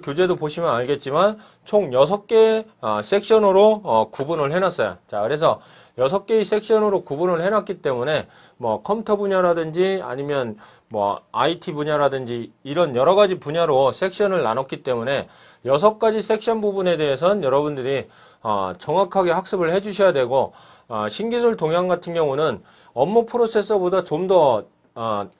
교재도 그 보시면 알겠지만 총 6개의 아, 섹션으로 어, 구분을 해놨어요. 자, 그래서 6개의 섹션으로 구분을 해놨기 때문에 뭐 컴퓨터 분야라든지 아니면 뭐 IT 분야라든지 이런 여러 가지 분야로 섹션을 나눴기 때문에 6가지 섹션 부분에 대해서는 여러분들이 어, 정확하게 학습을 해주셔야 되고 어, 신기술 동향 같은 경우는 업무 프로세서보다 좀 더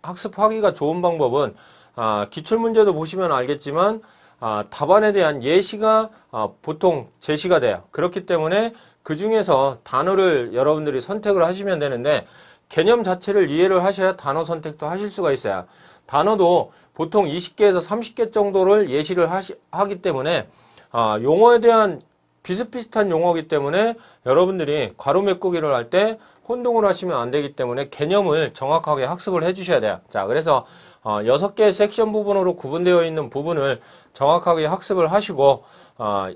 학습하기가 좋은 방법은 아, 기출문제도 보시면 알겠지만 아, 답안에 대한 예시가 아, 보통 제시가 돼요. 그렇기 때문에 그 중에서 단어를 여러분들이 선택을 하시면 되는데 개념 자체를 이해를 하셔야 단어 선택도 하실 수가 있어요. 단어도 보통 20개에서 30개 정도를 예시를 하시, 하기 때문에 아, 용어에 대한 비슷비슷한 용어이기 때문에 여러분들이 괄호 메꾸기를 할 때 혼동을 하시면 안 되기 때문에 개념을 정확하게 학습을 해주셔야 돼요. 자, 그래서 어, 6개의 섹션 부분으로 구분되어 있는 부분을 정확하게 학습을 하시고 어,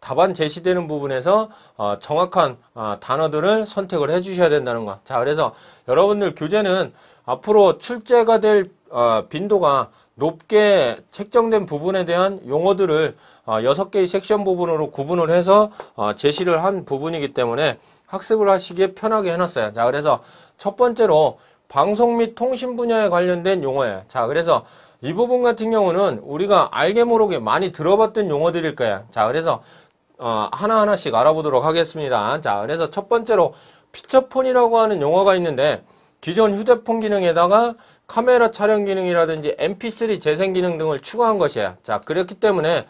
답안 제시되는 부분에서 어, 정확한 어, 단어들을 선택을 해 주셔야 된다는 것. 자 그래서 여러분들 교재는 앞으로 출제가 될 어, 빈도가 높게 책정된 부분에 대한 용어들을 어, 6개의 섹션 부분으로 구분을 해서 어, 제시를 한 부분이기 때문에 학습을 하시기에 편하게 해놨어요. 자 그래서 첫 번째로 방송 및 통신 분야에 관련된 용어야. 자, 그래서 이 부분 같은 경우는 우리가 알게 모르게 많이 들어봤던 용어들일 거야. 자, 그래서 어, 하나하나씩 알아보도록 하겠습니다. 자, 그래서 첫 번째로 피처폰이라고 하는 용어가 있는데 기존 휴대폰 기능에다가 카메라 촬영 기능이라든지 mp3 재생 기능 등을 추가한 것이야. 자, 그렇기 때문에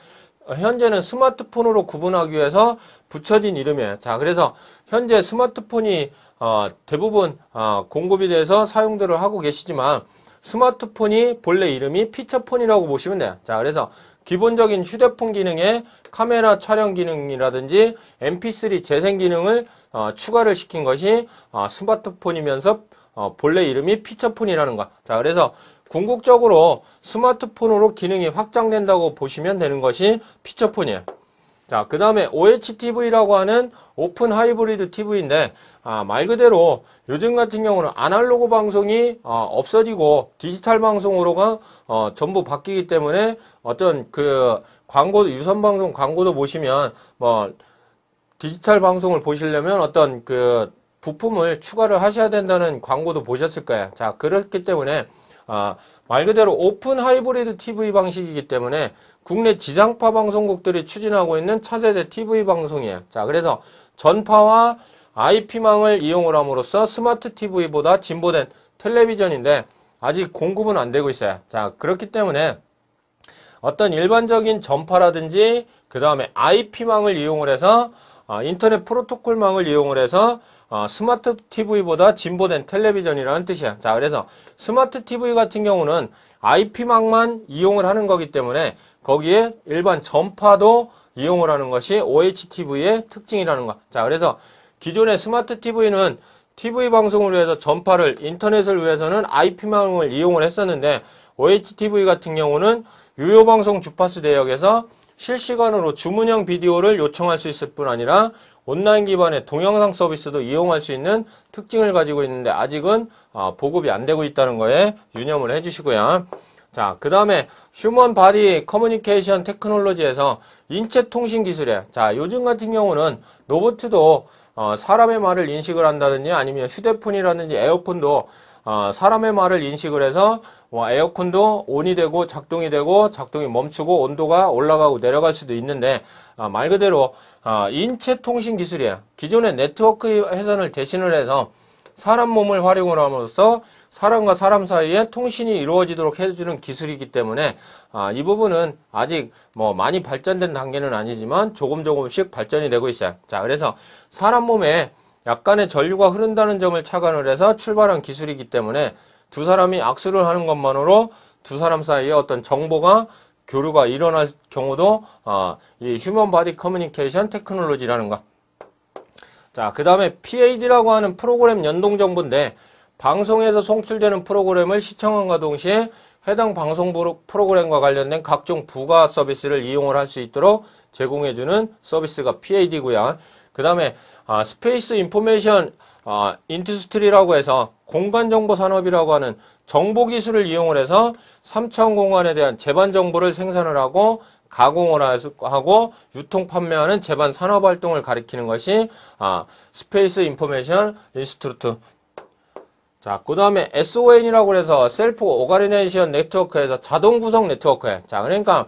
현재는 스마트폰으로 구분하기 위해서 붙여진 이름이에요. 자, 그래서 현재 스마트폰이 어, 대부분 어, 공급이 돼서 사용들을 하고 계시지만 스마트폰이 본래 이름이 피처폰이라고 보시면 돼요. 자, 그래서 기본적인 휴대폰 기능에 카메라 촬영 기능이라든지 mp3 재생 기능을 어, 추가를 시킨 것이 어, 스마트폰이면서 어, 본래 이름이 피처폰이라는 것. 자, 그래서 궁극적으로 스마트폰으로 기능이 확장된다고 보시면 되는 것이 피처폰이에요. 자, 그 다음에 OHTV라고 하는 오픈 하이브리드 TV인데 아, 말 그대로 요즘 같은 경우는 아날로그 방송이 어, 없어지고 디지털 방송으로가 어, 전부 바뀌기 때문에 어떤 그 광고 유선 방송 광고도 보시면 뭐 디지털 방송을 보시려면 어떤 그 부품을 추가를 하셔야 된다는 광고도 보셨을 거예요. 자, 그렇기 때문에 아, 말 그대로 오픈 하이브리드 TV 방식이기 때문에 국내 지상파 방송국들이 추진하고 있는 차세대 TV 방송이에요. 자, 그래서 전파와 IP망을 이용을 함으로써 스마트 TV보다 진보된 텔레비전인데 아직 공급은 안 되고 있어요. 자, 그렇기 때문에 어떤 일반적인 전파라든지 그 다음에 IP망을 이용을 해서 아, 인터넷 프로토콜망을 이용을 해서 아, 스마트 TV보다 진보된 텔레비전이라는 뜻이야. 자, 그래서 스마트 TV 같은 경우는 IP망만 이용을 하는 거기 때문에 거기에 일반 전파도 이용을 하는 것이 OHTV의 특징이라는 거. 자, 그래서 기존의 스마트 TV는 TV 방송을 위해서 전파를 인터넷을 위해서는 IP망을 이용을 했었는데 OHTV 같은 경우는 유효 방송 주파수 대역에서 실시간으로 주문형 비디오를 요청할 수 있을 뿐 아니라 온라인 기반의 동영상 서비스도 이용할 수 있는 특징을 가지고 있는데 아직은 어, 보급이 안 되고 있다는 거에 유념을 해주시고요. 자, 그 다음에 휴먼 바디 커뮤니케이션 테크놀로지에서 인체 통신 기술에 자, 요즘 같은 경우는 로봇도 어, 사람의 말을 인식을 한다든지 아니면 휴대폰이라든지 에어폰도 어, 사람의 말을 인식을 해서 에어컨도 온이 되고 작동이 되고 작동이 멈추고 온도가 올라가고 내려갈 수도 있는데 어, 말 그대로 어, 인체 통신 기술이야 기존의 네트워크 회선을 대신을 해서 사람 몸을 활용을 함으로써 사람과 사람 사이에 통신이 이루어지도록 해주는 기술이기 때문에 이 부분은 아직 뭐 많이 발전된 단계는 아니지만 조금 조금씩 발전이 되고 있어요. 자, 그래서 사람 몸에 약간의 전류가 흐른다는 점을 착안을 해서 출발한 기술이기 때문에 두 사람이 악수를 하는 것만으로 두 사람 사이에 어떤 정보가 교류가 일어날 경우도 어, 이 휴먼 바디 커뮤니케이션 테크놀로지라는 것. 자, 그 다음에 PAD라고 하는 프로그램 연동 정보인데 방송에서 송출되는 프로그램을 시청함과 동시에 해당 방송 프로그램과 관련된 각종 부가 서비스를 이용을 할 수 있도록 제공해주는 서비스가 PAD고요. 그 다음에 아, 스페이스 인포메이션 아, 인투스트리라고 해서 공간정보산업이라고 하는 정보기술을 이용을 해서 삼차원 공간에 대한 재반 정보를 생산을 하고 가공을 하고 유통 판매하는 재반 산업 활동을 가리키는 것이 아, 스페이스 인포메이션 인스트루트 자, 그 다음에 SON이라고 해서 셀프 오가리네이션 네트워크에서 자동 구성 네트워크. 자, 그러니까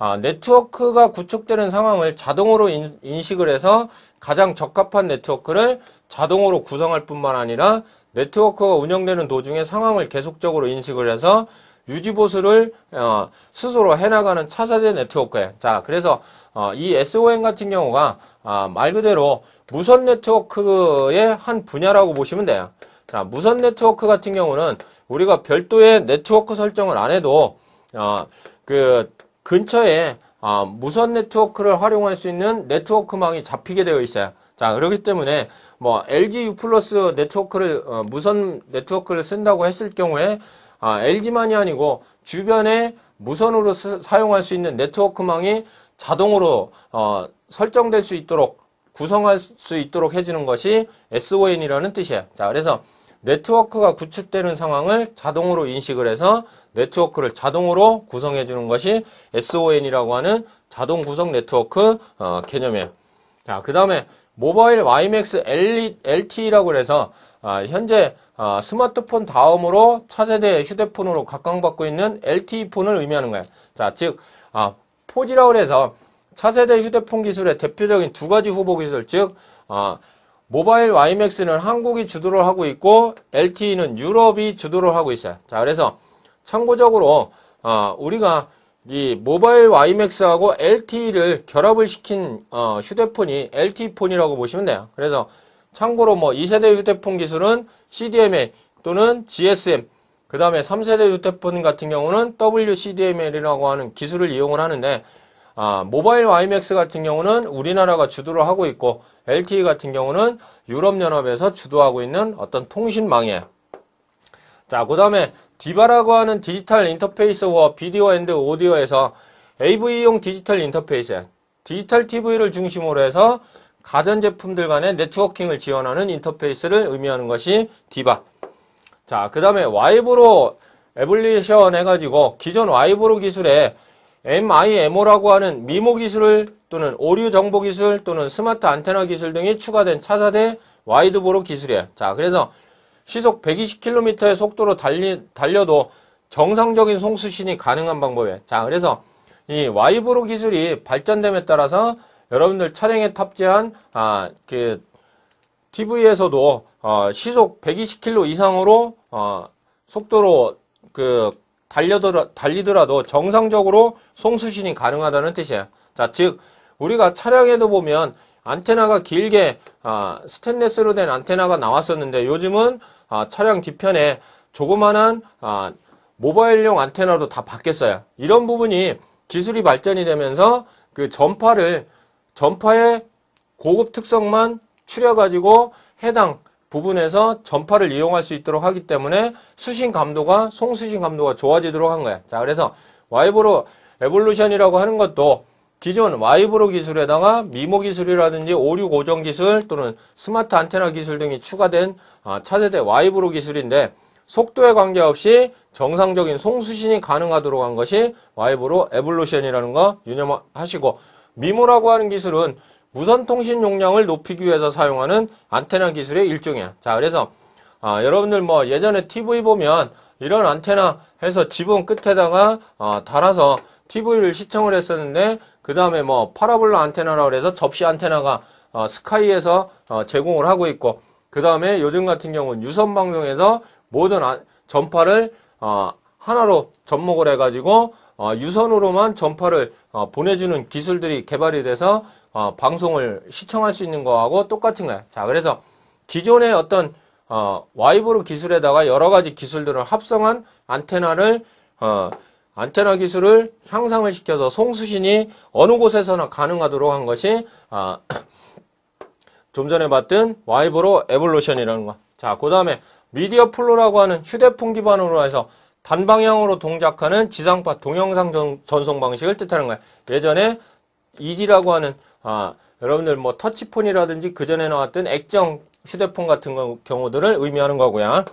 아, 네트워크가 구축되는 상황을 자동으로 인, 식을 해서 가장 적합한 네트워크를 자동으로 구성할 뿐만 아니라 네트워크가 운영되는 도중에 상황을 계속적으로 인식을 해서 유지보수를 어, 스스로 해나가는 차세대 네트워크에요 자, 그래서 어, 이 SON 같은 경우가 아, 말 그대로 무선 네트워크의 한 분야라고 보시면 돼요. 자, 무선 네트워크 같은 경우는 우리가 별도의 네트워크 설정을 안 해도 어, 그 근처에 아, 무선 네트워크를 활용할 수 있는 네트워크망이 잡히게 되어 있어요. 자, 그렇기 때문에 뭐 LG U 플러스 네트워크를 어, 무선 네트워크를 쓴다고 했을 경우에 아, LG만이 아니고 주변에 무선으로 스, 사용할 수 있는 네트워크망이 자동으로 어, 설정될 수 있도록 구성할 수 있도록 해주는 것이 SON이라는 뜻이에요. 자, 그래서 네트워크가 구축되는 상황을 자동으로 인식을 해서 네트워크를 자동으로 구성해 주는 것이 SON이라고 하는 자동 구성 네트워크 어, 개념이에요. 자, 그 다음에 모바일 YMAX LTE라고 해서 아, 현재 아, 스마트폰 다음으로 차세대 휴대폰으로 각광받고 있는 LTE폰을 의미하는 거예요. 자, 즉 아, 4G라고 해서 차세대 휴대폰 기술의 대표적인 두 가지 후보 기술, 즉 아, 모바일 YMX는 한국이 주도를 하고 있고 LTE는 유럽이 주도를 하고 있어요. 자, 그래서 참고적으로 어, 우리가 이 모바일 YMX하고 LTE를 결합을 시킨 어, 휴대폰이 LTE폰이라고 보시면 돼요. 그래서 참고로 뭐 2세대 휴대폰 기술은 CDMA 또는 GSM 그 다음에 3세대 휴대폰 같은 경우는 WCDML이라고 하는 기술을 이용을 하는데 아, 모바일 YMX 같은 경우는 우리나라가 주도를 하고 있고 LTE 같은 경우는 유럽연합에서 주도하고 있는 어떤 통신망이에요. 자, 그 다음에 디바라고 하는 디지털 인터페이스워 비디오 앤드 오디오에서 AV용 디지털 인터페이스, 에 디지털 TV를 중심으로 해서 가전제품들 간의 네트워킹을 지원하는 인터페이스를 의미하는 것이 디바. 자, 그 다음에 와이브로 에볼리션 해가지고 기존 와이브로 기술에 MIMO라고 하는 미모 기술 또는 오류 정보 기술 또는 스마트 안테나 기술 등이 추가된 차사대 와이드보로 기술이에요. 자, 그래서 시속 120km의 속도로 달리, 달려도 정상적인 송수신이 가능한 방법이에요. 자, 그래서 이 와이브로 기술이 발전됨에 따라서 여러분들 차량에 탑재한 아, 그 TV에서도 어, 시속 120km 이상으로 어, 속도로 그 달려더라, 달리더라도 정상적으로 송수신이 가능하다는 뜻이에요. 자, 즉 우리가 차량에도 보면 안테나가 길게 아, 스테인레스로 된 안테나가 나왔었는데 요즘은 아, 차량 뒤편에 조그만한 아, 모바일용 안테나로 다 바뀌었어요. 이런 부분이 기술이 발전이 되면서 그 전파를 전파의 고급 특성만 추려가지고 해당 부분에서 전파를 이용할 수 있도록 하기 때문에 수신 감도가 송수신 감도가 좋아지도록 한거예요 자, 그래서 와이브로 에볼루션이라고 하는 것도 기존 와이브로 기술에다가 미모 기술이라든지 오류 고정 기술 또는 스마트 안테나 기술 등이 추가된 어, 차세대 와이브로 기술인데 속도에 관계없이 정상적인 송수신이 가능하도록 한 것이 와이브로 에볼루션이라는 거 유념하시고 미모라고 하는 기술은 무선 통신 용량을 높이기 위해서 사용하는 안테나 기술의 일종이야. 자, 그래서 어, 여러분들 뭐 예전에 TV 보면 이런 안테나 해서 지붕 끝에다가 어, 달아서 TV를 시청을 했었는데 그 다음에 뭐 파라볼라 안테나라고 해서 접시 안테나가 어, 스카이에서 어, 제공을 하고 있고 그 다음에 요즘 같은 경우는 유선 방송에서 모든 아, 전파를 어, 하나로 접목을 해가지고 어, 유선으로만 전파를 어, 보내주는 기술들이 개발이 돼서 어, 방송을 시청할 수 있는 거하고 똑같은 거야. 자, 그래서 기존의 어떤 어, 와이브로 기술에다가 여러 가지 기술들을 합성한 안테나를 어, 안테나 기술을 향상을 시켜서 송수신이 어느 곳에서나 가능하도록 한 것이 아, 좀 전에 봤던 와이브로 에볼루션이라는 거. 자, 그 다음에 미디어 플로라고 하는 휴대폰 기반으로 해서 단방향으로 동작하는 지상파 동영상 전, 송 방식을 뜻하는 거야. 예전에 이지라고 하는 아, 여러분들 뭐 터치폰이라든지 그전에 나왔던 액정 휴대폰 같은 경우들을 의미하는 거고요.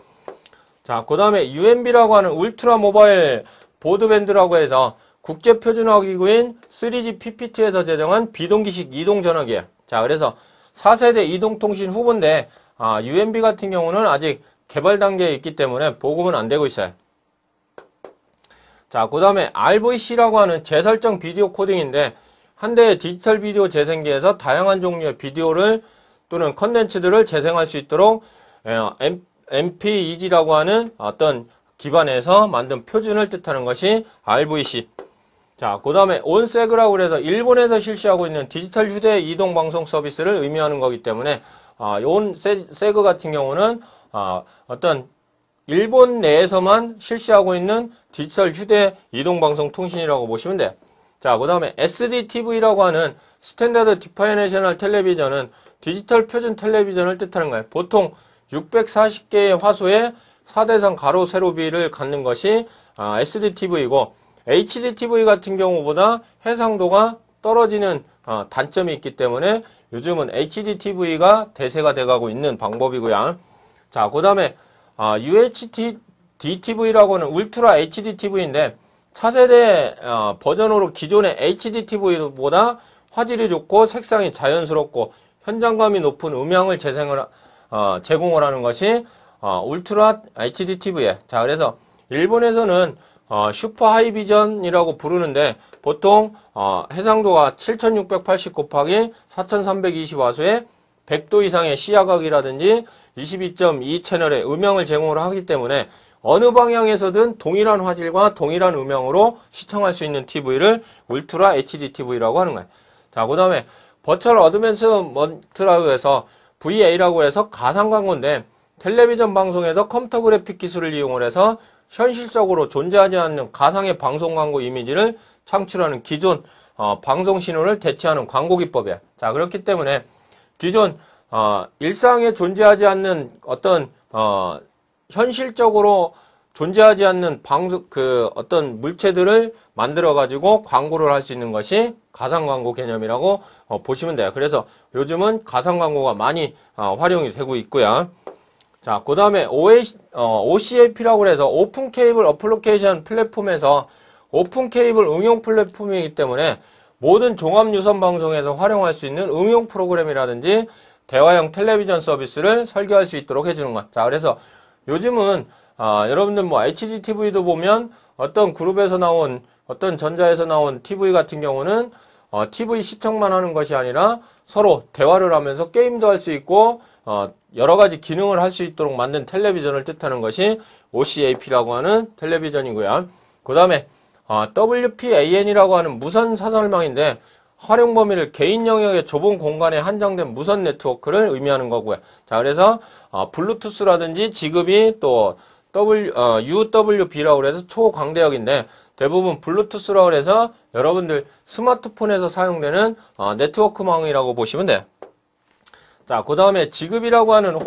자, 그 다음에 UMB라고 하는 울트라 모바일 보드밴드라고 해서 국제표준화기구인 3GPPT에서 제정한 비동기식 이동전화기 자, 그래서 4세대 이동통신 후보인데 아, UMB 같은 경우는 아직 개발 단계에 있기 때문에 보급은 안 되고 있어요. 자, 그 다음에 RVC라고 하는 재설정 비디오 코딩인데 한대의 디지털 비디오 재생기에서 다양한 종류의 비디오를 또는 컨텐츠들을 재생할 수 있도록 예, MPEG라고 하는 어떤 기반에서 만든 표준을 뜻하는 것이 RVC. 자, 그 다음에 온세그라고 그래서 일본에서 실시하고 있는 디지털 휴대 이동 방송 서비스를 의미하는 거기 때문에 아, 온세그 같은 경우는 아, 어떤 일본 내에서만 실시하고 있는 디지털 휴대 이동 방송 통신이라고 보시면 돼요. 자, 그 다음에 SDTV라고 하는 스탠다드 디파이네셔널 텔레비전은 디지털 표준 텔레비전을 뜻하는 거예요. 보통 640개의 화소에 4대상 가로 세로비를 갖는 것이 아, SDTV이고 HDTV 같은 경우보다 해상도가 떨어지는 아, 단점이 있기 때문에 요즘은 HDTV가 대세가 돼가고 있는 방법이고요. 자, 그 다음에 아, UHD TV라고 하는 울트라 HD TV인데 차세대 어, 버전으로 기존의 HDTV보다 화질이 좋고 색상이 자연스럽고 현장감이 높은 음향을 재생을 어, 제공을 하는 것이 어, 울트라 HD TV에 자 그래서 일본에서는 어, 슈퍼 하이비전이라고 부르는데 보통 어, 해상도가 7680 곱하기 4320 와소에 100도 이상의 시야각이라든지 22.2 채널의 음향을 제공을 하기 때문에 어느 방향에서든 동일한 화질과 동일한 음영으로 시청할 수 있는 TV를 울트라 HD TV라고 하는 거예요. 자, 그 다음에 버철 어드밴스 먼트라고 해서 VA라고 해서 가상 광고인데 텔레비전 방송에서 컴퓨터 그래픽 기술을 이용을 해서 현실적으로 존재하지 않는 가상의 방송 광고 이미지를 창출하는 기존 어, 방송 신호를 대체하는 광고 기법이야. 자 그렇기 때문에 기존 어, 일상에 존재하지 않는 어떤 어, 현실적으로 존재하지 않는 방수 그 어떤 물체들을 만들어 가지고 광고를 할 수 있는 것이 가상 광고 개념이라고 어, 보시면 돼요. 그래서 요즘은 가상 광고가 많이 어, 활용이 되고 있고요. 자, 그 다음에 OCAP라고 어, 해서 오픈 케이블 어플리케이션 플랫폼에서 오픈 케이블 응용 플랫폼이기 때문에 모든 종합 유선 방송에서 활용할 수 있는 응용 프로그램이라든지 대화형 텔레비전 서비스를 설계할 수 있도록 해주는 것. 자, 그래서 요즘은 아, 여러분들 뭐 HDTV도 보면 어떤 그룹에서 나온 어떤 전자에서 나온 TV 같은 경우는 어, TV 시청만 하는 것이 아니라 서로 대화를 하면서 게임도 할 수 있고 어, 여러 가지 기능을 할 수 있도록 만든 텔레비전을 뜻하는 것이 OCAP라고 하는 텔레비전이고요. 그 다음에 어, WPAN이라고 하는 무선 사설망인데 활용 범위를 개인 영역의 좁은 공간에 한정된 무선 네트워크를 의미하는 거고요. 자, 그래서 어, 블루투스라든지 지급이 또 W, 어, UWB라고 래서 초광대역인데 대부분 블루투스라고 해서 여러분들 스마트폰에서 사용되는 어, 네트워크망이라고 보시면 돼요. 자, 그 다음에 지급이라고 하는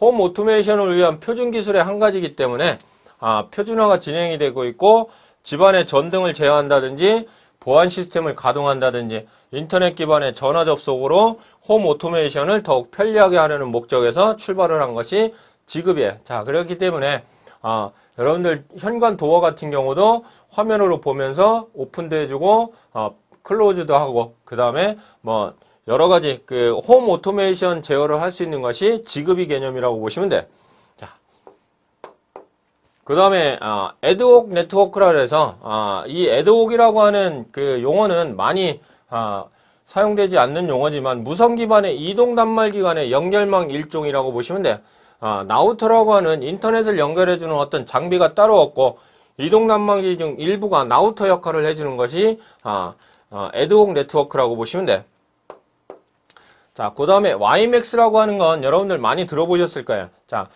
홈 오토메이션을 위한 표준 기술의 한 가지이기 때문에 아, 표준화가 진행이 되고 있고 집안의 전등을 제어한다든지 보안 시스템을 가동한다든지 인터넷 기반의 전화 접속으로 홈 오토메이션을 더욱 편리하게 하려는 목적에서 출발을 한 것이 지급이에요. 자, 그렇기 때문에 아, 여러분들 현관 도어 같은 경우도 화면으로 보면서 오픈도 해주고 아, 클로즈도 하고 그 다음에 뭐 여러 가지 그 홈 오토메이션 제어를 할 수 있는 것이 지급이 개념이라고 보시면 돼요 그 다음에 아, 애드옥 네트워크라 해서 아, 이 애드옥이라고 하는 그 용어는 많이 아, 사용되지 않는 용어지만 무선 기반의 이동 단말 기관의 연결망 일종이라고 보시면 돼요. 아, 나우터라고 하는 인터넷을 연결해주는 어떤 장비가 따로 없고 이동 단말기 중 일부가 나우터 역할을 해주는 것이 아, 아, 애드옥 네트워크라고 보시면 돼요. 자, 그 다음에 YMAX라고 하는 건 여러분들 많이 들어보셨을 거예요. 자,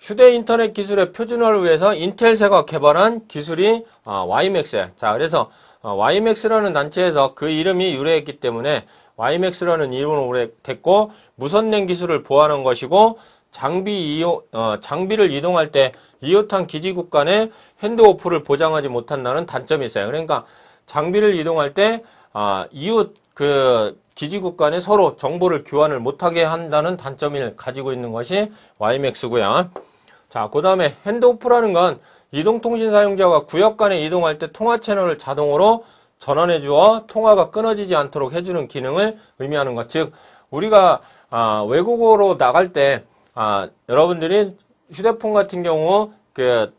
휴대 인터넷 기술의 표준화를 위해서 인텔세가 개발한 기술이 아, 와 YMAX. 자, 그래서 어, 와이맥스라는 단체에서 그 이름이 유래했기 때문에 와이맥스라는 이름으로 오래됐고 무선냉 기술을 보완한 것이고 장비 이 어, 장비를 이동할 때 이호탄 기지국 간의 핸드오프를 보장하지 못한다는 단점이 있어요. 그러니까 장비를 이동할 때 어, 이웃 그 기지국 간에 서로 정보를 교환을 못하게 한다는 단점을 가지고 있는 것이 YMAX고요. 자, 그 다음에 핸드오프라는 건 이동통신 사용자가 구역 간에 이동할 때 통화 채널을 자동으로 전환해 주어 통화가 끊어지지 않도록 해주는 기능을 의미하는 것. 즉, 우리가 아, 외국어로 나갈 때 아, 여러분들이 휴대폰 같은 경우 그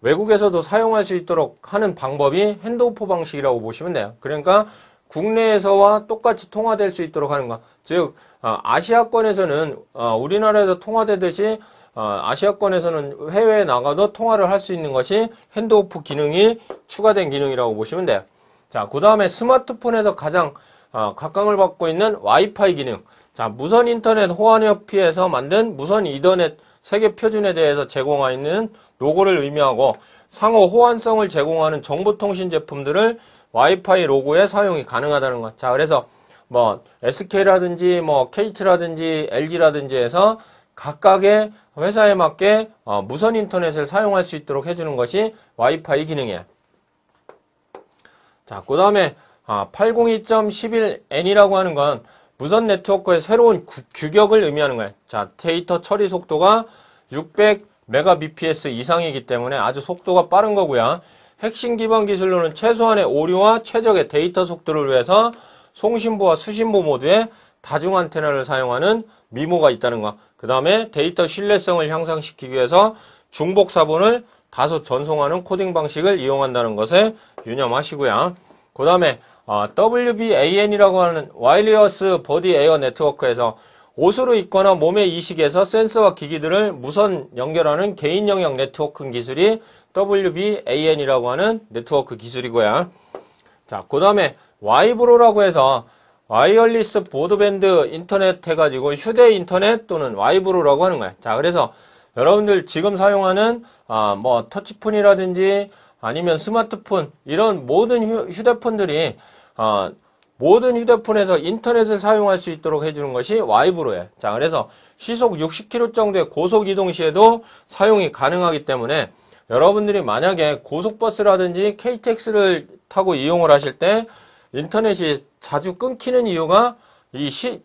외국에서도 사용할 수 있도록 하는 방법이 핸드오프 방식이라고 보시면 돼요. 그러니까 국내에서와 똑같이 통화될 수 있도록 하는 것. 즉 어, 아시아권에서는 어, 우리나라에서 통화되듯이 어, 아시아권에서는 해외에 나가도 통화를 할 수 있는 것이 핸드오프 기능이 추가된 기능이라고 보시면 돼요. 자, 그 다음에 스마트폰에서 가장 각광을 받고 있는 와이파이 기능. 자, 무선 인터넷 호환협회에서 만든 무선 이더넷 세계 표준에 대해서 제공하는 로고를 의미하고 상호 호환성을 제공하는 정보통신 제품들을 와이파이 로고에 사용이 가능하다는 것. 자, 그래서 뭐 SK라든지 뭐 KT라든지 LG라든지 해서 각각의 회사에 맞게 어, 무선 인터넷을 사용할 수 있도록 해주는 것이 와이파이 기능이에요. 자, 그 다음에 아, 802.11n이라고 하는 건 무선 네트워크의 새로운 구, 규격을 의미하는 거예요. 자, 데이터 처리 속도가 600 m b p s 이상이기 때문에 아주 속도가 빠른 거고요. 핵심 기반 기술로는 최소한의 오류와 최적의 데이터 속도를 위해서 송신부와 수신부 모두에 다중 안테나를 사용하는 미모가 있다는 것. 그 다음에 데이터 신뢰성을 향상시키기 위해서 중복 사본을 다소 전송하는 코딩 방식을 이용한다는 것에 유념하시고요. 그 다음에 어, WBAN이라고 하는 와이리어스 버디 에어 네트워크에서 옷으로 입거나 몸의 이식에서 센서와 기기들을 무선 연결하는 개인 영역 네트워크 기술이 WBAN이라고 하는 네트워크 기술이고요. 자, 그 다음에 와이브로라고 해서 와이어리스 보드밴드 인터넷 해가지고 휴대 인터넷 또는 와이브로라고 하는 거예요. 자, 그래서 여러분들 지금 사용하는 아, 뭐 터치폰이라든지 아니면 스마트폰 이런 모든 휴대폰들이 아, 모든 휴대폰에서 인터넷을 사용할 수 있도록 해주는 것이 와이브로예요. 자, 그래서 시속 60km 정도의 고속 이동 시에도 사용이 가능하기 때문에 여러분들이 만약에 고속버스라든지 KTX를 타고 이용을 하실 때 인터넷이 자주 끊기는 이유가 이 시,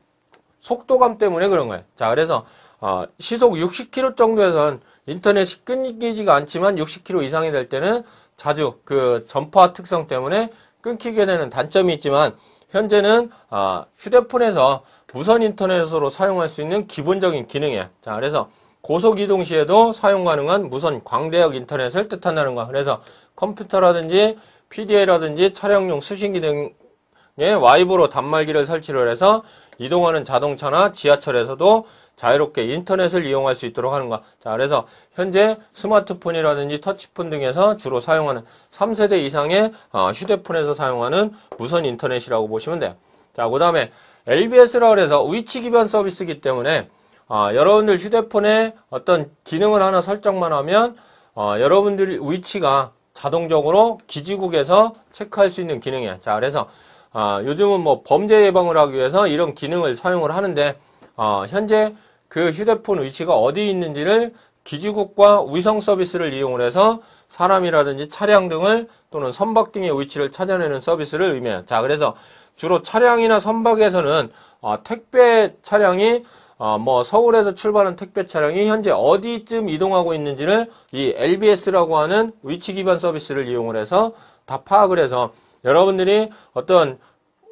속도감 때문에 그런 거예요. 자, 그래서 어, 시속 60km 정도에선 인터넷이 끊기지가 않지만 60km 이상이 될 때는 자주 그 전파 특성 때문에 끊기게 되는 단점이 있지만 현재는 어, 휴대폰에서 무선 인터넷으로 사용할 수 있는 기본적인 기능이에요. 자, 그래서 고속 이동 시에도 사용 가능한 무선 광대역 인터넷을 뜻한다는 거. 그래서 컴퓨터라든지 PDA라든지 차량용 수신기 등의 와이브로 단말기를 설치를 해서 이동하는 자동차나 지하철에서도 자유롭게 인터넷을 이용할 수 있도록 하는 거. 자, 그래서 현재 스마트폰이라든지 터치폰 등에서 주로 사용하는 3세대 이상의 어, 휴대폰에서 사용하는 무선 인터넷이라고 보시면 돼요. 자, 그 다음에 LBS라고 해서 위치 기반 서비스이기 때문에 아, 여러분들 휴대폰에 어떤 기능을 하나 설정만 하면 어, 여러분들 위치가 자동적으로 기지국에서 체크할 수 있는 기능이야. 자, 그래서 어, 요즘은 뭐 범죄 예방을 하기 위해서 이런 기능을 사용을 하는데 어, 현재 그 휴대폰 위치가 어디 있는지를 기지국과 위성 서비스를 이용해서 을 사람이라든지 차량 등을 또는 선박 등의 위치를 찾아내는 서비스를 의미해요. 자, 그래서 주로 차량이나 선박에서는 어, 택배 차량이 어, 뭐 서울에서 출발한 택배 차량이 현재 어디쯤 이동하고 있는지를 이 LBS라고 하는 위치 기반 서비스를 이용을 해서 다 파악을 해서 여러분들이 어떤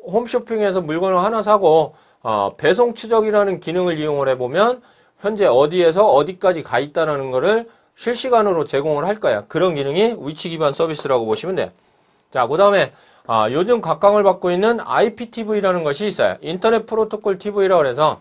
홈쇼핑에서 물건을 하나 사고 어, 배송 추적이라는 기능을 이용을 해보면 현재 어디에서 어디까지 가 있다는 것을 실시간으로 제공을 할 거야. 그런 기능이 위치 기반 서비스라고 보시면 돼. 자, 그 다음에 아, 요즘 각광을 받고 있는 IPTV라는 것이 있어요. 인터넷 프로토콜 TV라고 해서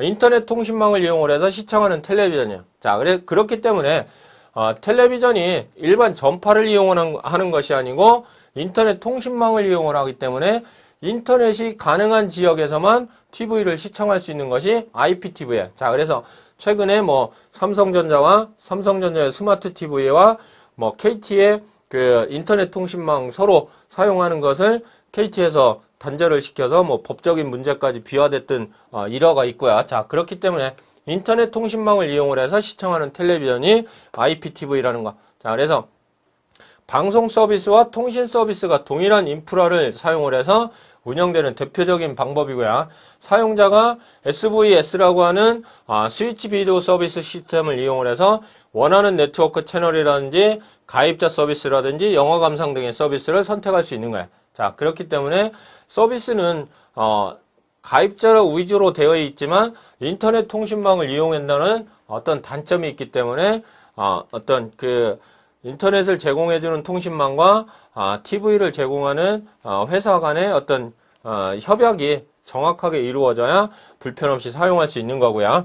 인터넷 통신망을 이용을 해서 시청하는 텔레비전이에요. 자, 그래, 그렇기 때문에 어, 텔레비전이 일반 전파를 이용하는 하는 것이 아니고 인터넷 통신망을 이용을 하기 때문에 인터넷이 가능한 지역에서만 TV를 시청할 수 있는 것이 IPTV예요. 자, 그래서 최근에 뭐 삼성전자와 삼성전자의 스마트 TV와 뭐 KT의 그 인터넷 통신망 서로 사용하는 것을 KT에서 단절을 시켜서 뭐 법적인 문제까지 비화됐던 어, 일화가 있고요. 자 그렇기 때문에 인터넷 통신망을 이용을 해서 시청하는 텔레비전이 IPTV라는 거. 자 그래서 방송 서비스와 통신 서비스가 동일한 인프라를 사용을 해서 운영되는 대표적인 방법이고요. 사용자가 SVS라고 하는 아, 스위치 비디오 서비스 시스템을 이용을 해서 원하는 네트워크 채널이라든지 가입자 서비스라든지 영화 감상 등의 서비스를 선택할 수 있는 거예요. 자, 그렇기 때문에 서비스는 어, 가입자로 위주로 되어 있지만 인터넷 통신망을 이용한다는 어떤 단점이 있기 때문에 어, 어떤 그 인터넷을 제공해주는 통신망과 어, TV를 제공하는 어, 회사 간의 어떤 어, 협약이 정확하게 이루어져야 불편 없이 사용할 수 있는 거고요.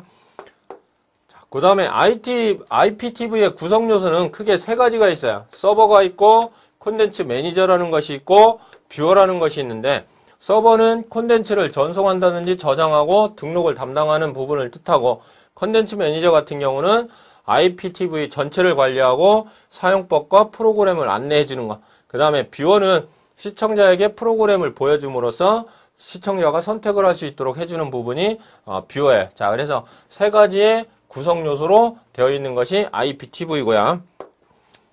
그 다음에 IT, IPTV의 구성 요소는 크게 세 가지가 있어요. 서버가 있고, 콘텐츠 매니저라는 것이 있고, 뷰어라는 것이 있는데 서버는 콘텐츠를 전송한다든지 저장하고 등록을 담당하는 부분을 뜻하고 콘텐츠 매니저 같은 경우는 IPTV 전체를 관리하고 사용법과 프로그램을 안내해 주는 것. 그 다음에 뷰어는 시청자에게 프로그램을 보여줌으로써 시청자가 선택을 할 수 있도록 해주는 부분이 어, 뷰어에. 자, 그래서 세 가지의 구성 요소로 되어 있는 것이 IPTV고요.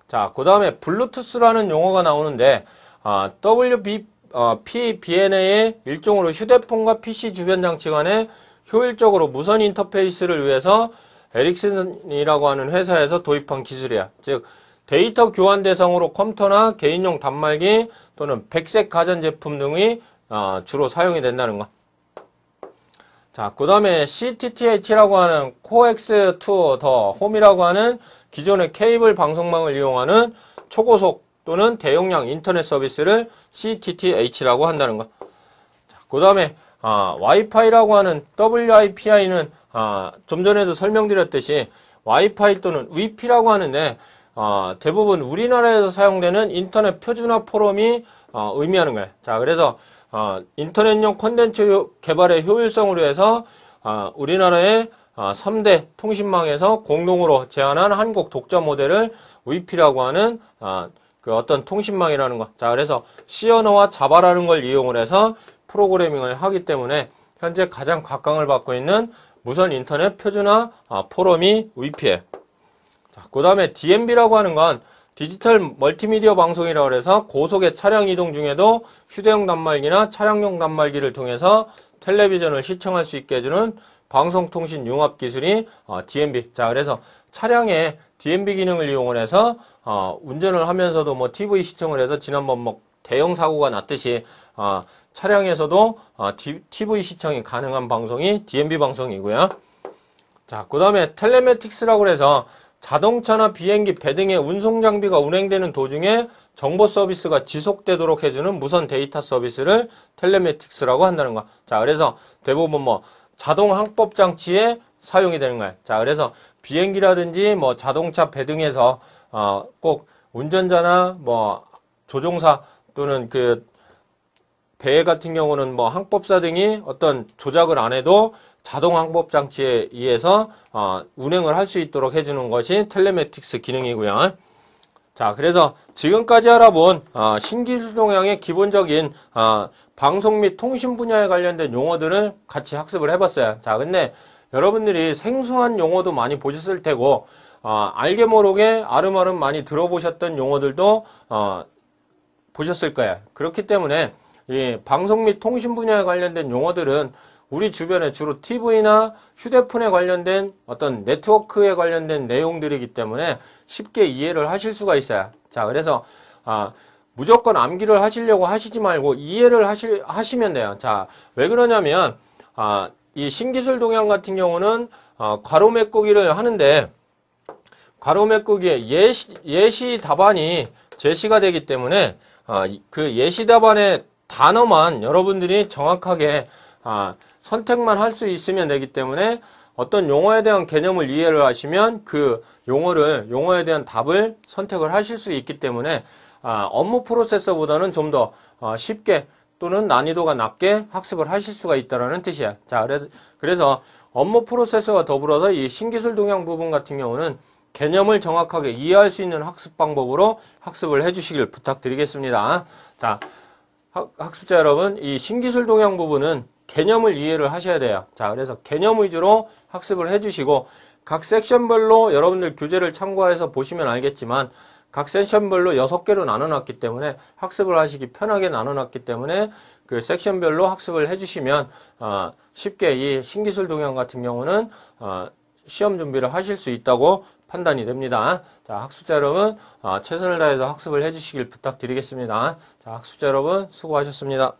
자, 그 다음에 블루투스라는 용어가 나오는데 아, WB, 어, PBNA의 일종으로 휴대폰과 PC 주변 장치 간에 효율적으로 무선 인터페이스를 위해서 에릭슨이라고 하는 회사에서 도입한 기술이야. 즉 데이터 교환 대상으로 컴퓨터나 개인용 단말기 또는 백색 가전제품 등이 어, 주로 사용이 된다는 것. 자, 그 다음에 CTTH라고 하는 코엑스2 더 홈이라고 하는 기존의 케이블 방송망을 이용하는 초고속 또는 대용량 인터넷 서비스를 CTTH라고 한다는 것. 그 다음에 아, 와이파이라고 하는 WIPI는 아, 좀 전에도 설명드렸듯이 와이파이 또는 위피라고 하는데 아, 대부분 우리나라에서 사용되는 인터넷 표준화 포럼이 아, 의미하는 거예요. 자, 그래서 아, 인터넷용 콘텐츠 개발의 효율성으로 해서 아, 우리나라의 3대 아, 통신망에서 공동으로 제안한 한국 독자 모델을 위피라고 하는 아, 그 어떤 통신망이라는 거. 자, 그래서 C 언어와 자바라는 걸 이용을 해서 프로그래밍을 하기 때문에 현재 가장 각광을 받고 있는 무선 인터넷 표준화 아, 포럼이 위피에. 자, 그 다음에 DMB라고 하는 건 디지털 멀티미디어 방송이라고 해서 고속의 차량 이동 중에도 휴대용 단말기나 차량용 단말기를 통해서 텔레비전을 시청할 수 있게 해주는 방송통신 융합 기술이 어, DMB. 자, 그래서 차량에 DMB 기능을 이용해서 어, 운전을 하면서도 뭐 TV 시청을 해서 지난번 뭐 대형 사고가 났듯이 어, 차량에서도 어, TV 시청이 가능한 방송이 DMB 방송이고요. 자, 그 다음에 텔레매틱스라고 해서 자동차나 비행기, 배 등의 운송 장비가 운행되는 도중에 정보 서비스가 지속되도록 해주는 무선 데이터 서비스를 텔레매틱스라고 한다는 거. 자, 그래서 대부분 뭐 자동 항법 장치에 사용이 되는 거예요. 자, 그래서 비행기라든지 뭐 자동차 배 등에서 어, 꼭 운전자나 뭐 조종사 또는 그 배 같은 경우는 뭐 항법사 등이 어떤 조작을 안 해도 자동 항법 장치에 의해서 어, 운행을 할 수 있도록 해주는 것이 텔레매틱스 기능이고요. 자, 그래서 지금까지 알아본 어, 신기술 동향의 기본적인 어, 방송 및 통신 분야에 관련된 용어들을 같이 학습을 해봤어요. 자, 근데 여러분들이 생소한 용어도 많이 보셨을 테고 어, 알게 모르게 아름아름 많이 들어보셨던 용어들도 어, 보셨을 거예요. 그렇기 때문에 이 방송 및 통신 분야에 관련된 용어들은 우리 주변에 주로 TV나 휴대폰에 관련된 어떤 네트워크에 관련된 내용들이기 때문에 쉽게 이해를 하실 수가 있어요. 자, 그래서 아, 무조건 암기를 하시려고 하시지 말고 이해를 하시, 하시면 돼요. 자, 왜 그러냐면 아, 이 신기술 동향 같은 경우는 어, 괄호 메꾸기를 하는데 괄호 메꾸기에 예시, 예시 답안이 제시가 되기 때문에 어, 그 예시 답안의 단어만 여러분들이 정확하게 어, 선택만 할 수 있으면 되기 때문에 어떤 용어에 대한 개념을 이해를 하시면 그 용어를 용어에 대한 답을 선택을 하실 수 있기 때문에 아, 업무 프로세서보다는 좀더 어, 쉽게 또는 난이도가 낮게 학습을 하실 수가 있다는 뜻이야. 자, 그래서, 그래서 업무 프로세스와 더불어서 이 신기술 동향 부분 같은 경우는 개념을 정확하게 이해할 수 있는 학습 방법으로 학습을 해주시길 부탁드리겠습니다. 자, 학습자 여러분, 이 신기술 동향 부분은 개념을 이해를 하셔야 돼요. 자, 그래서 개념 위주로 학습을 해주시고 각 섹션별로 여러분들 교재를 참고해서 보시면 알겠지만 각 세션별로 6개로 나눠놨기 때문에 학습을 하시기 편하게 나눠놨기 때문에 그 섹션별로 학습을 해주시면 어, 쉽게 이 신기술 동향 같은 경우는 어, 시험 준비를 하실 수 있다고 판단이 됩니다. 자, 학습자 여러분 어, 최선을 다해서 학습을 해주시길 부탁드리겠습니다. 자, 학습자 여러분 수고하셨습니다.